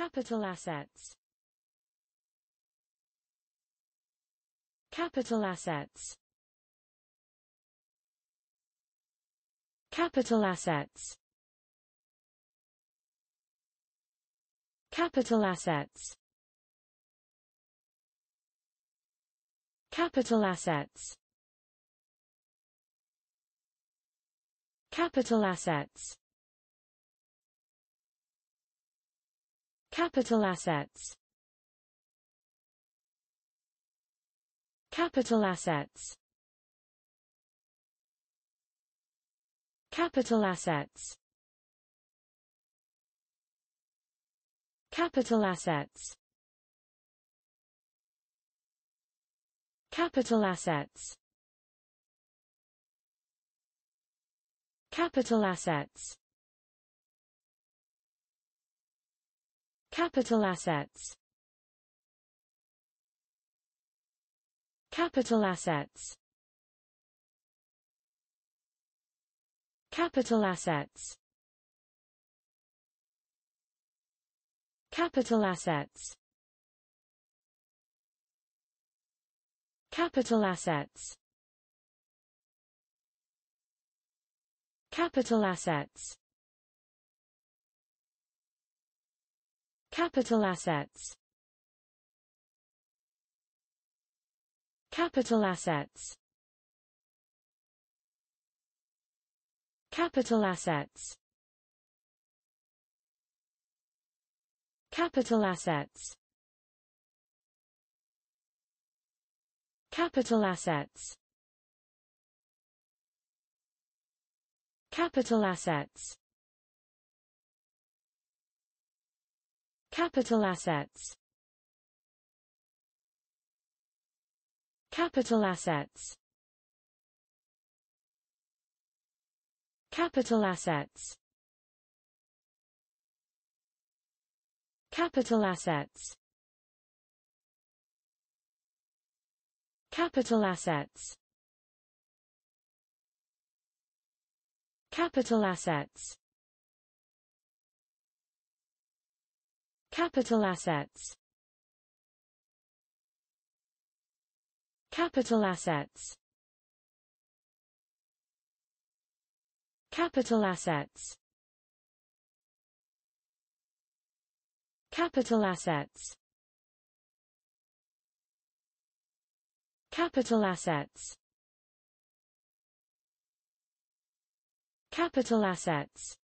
Capital assets Capital assets Capital assets Capital assets Capital assets Capital assets Capital assets Capital assets Capital assets Capital assets Capital assets Capital assets Capital assets Capital assets Capital assets Capital assets Capital assets Capital assets Capital assets Capital assets Capital assets Capital assets Capital assets Capital assets Capital assets Capital assets Capital assets Capital assets Capital assets Capital assets Capital assets Capital assets Capital assets Capital assets Capital assets Capital assets